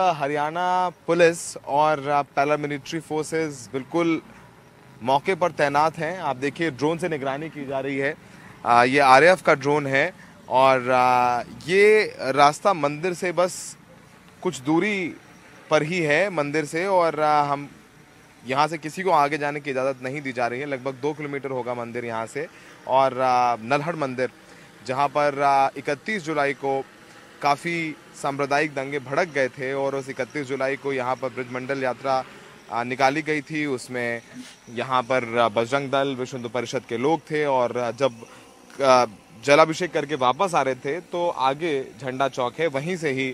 Haryana police और paramilitary forces बिल्कुल मौके पर तैनात हैं आप देखिए ड्रोन से निगरानी की जा रही है आ, ये आर का ड्रोन है और आ, ये रास्ता मंदिर से बस कुछ दूरी पर ही है मंदिर से और आ, हम यहाँ से किसी को आगे जाने की इजाज़त नहीं दी जा रही है लगभग दो किलोमीटर होगा मंदिर यहाँ से और नलहड़ मंदिर जहाँ पर 31 जुलाई को काफ़ी सांप्रदायिक दंगे भड़क गए थे और उस इकतीस जुलाई को यहाँ पर ब्रजमंडल यात्रा निकाली गई थी उसमें यहाँ पर बजरंग दल विश्व हिंदू परिषद के लोग थे और जब जलाभिषेक करके वापस आ रहे थे तो आगे झंडा चौक है वहीं से ही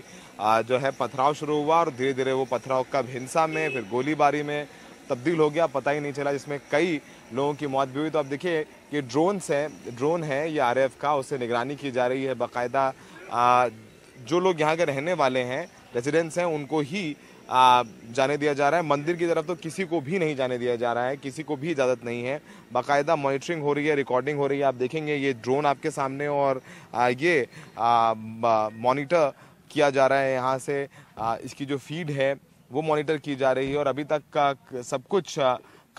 जो है पथराव शुरू हुआ और धीरे धीरे वो पथराव कब हिंसा में फिर गोलीबारी में तब्दील हो गया पता ही नहीं चला जिसमें कई लोगों की मौत भी हुई तो आप देखिए कि ड्रोन हैं ड्रोन है ये आर का उससे निगरानी की जा रही है बाकायदा जो लोग यहाँ के रहने वाले हैं रेजिडेंस हैं उनको ही आ, जाने दिया जा रहा है मंदिर की तरफ तो किसी को भी नहीं जाने दिया जा रहा है किसी को भी इजाज़त नहीं है बाकायदा मॉनिटरिंग हो रही है रिकॉर्डिंग हो रही है आप देखेंगे ये ड्रोन आपके सामने और आ, ये मॉनिटर किया जा रहा है यहाँ से आ, इसकी जो फीड है वो मॉनिटर की जा रही है और अभी तक का सब कुछ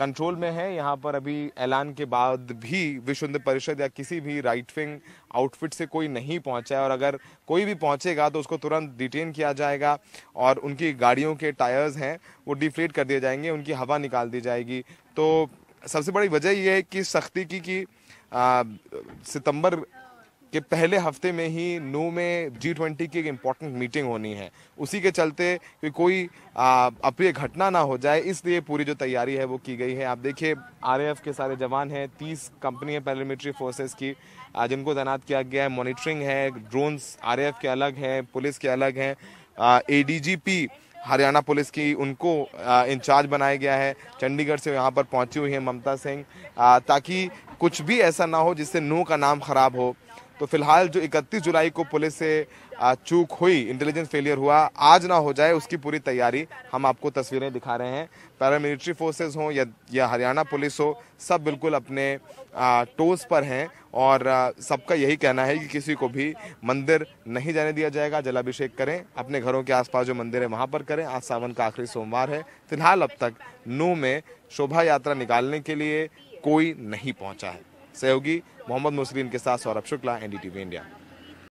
कंट्रोल में है यहाँ पर अभी ऐलान के बाद भी विश्व हिंदू परिषद या किसी भी राइट विंग आउटफिट से कोई नहीं पहुँचा है और अगर कोई भी पहुँचेगा तो उसको तुरंत डिटेन किया जाएगा और उनकी गाड़ियों के टायर्स हैं वो डिफ्लेट कर दिए जाएंगे उनकी हवा निकाल दी जाएगी तो सबसे बड़ी वजह यह है कि सख्ती की कि सितंबर कि पहले हफ्ते में ही नू में जी ट्वेंटी की एक इम्पॉर्टेंट मीटिंग होनी है उसी के चलते कि कोई अप्रिय घटना ना हो जाए इसलिए पूरी जो तैयारी है वो की गई है आप देखिए आर के सारे जवान हैं तीस कंपनी है पैरामिलिट्री फोर्सेस की जिनको तैनात किया गया है मॉनिटरिंग है ड्रोन्स आर के अलग हैं पुलिस के अलग हैं ए हरियाणा पुलिस की उनको इंचार्ज बनाया गया है चंडीगढ़ से यहाँ पर पहुँची हुई है ममता सिंह ताकि कुछ भी ऐसा ना हो जिससे नू का नाम खराब हो तो फिलहाल जो 31 जुलाई को पुलिस से चूक हुई इंटेलिजेंस फेलियर हुआ आज ना हो जाए उसकी पूरी तैयारी हम आपको तस्वीरें दिखा रहे हैं पैरामिलिट्री फोर्सेज हों या, या हरियाणा पुलिस हो सब बिल्कुल अपने टोस पर हैं और सबका यही कहना है कि किसी को भी मंदिर नहीं जाने दिया जाएगा जलाभिषेक करें अपने घरों के आसपास जो मंदिर है वहाँ पर करें आज सावन का आखिरी सोमवार है फिलहाल अब तक नू में शोभा यात्रा निकालने के लिए कोई नहीं पहुँचा है सहयोगी मोहम्मद मुसरीन के साथ सौरभ शुक्ला एनडीटीवी इंडिया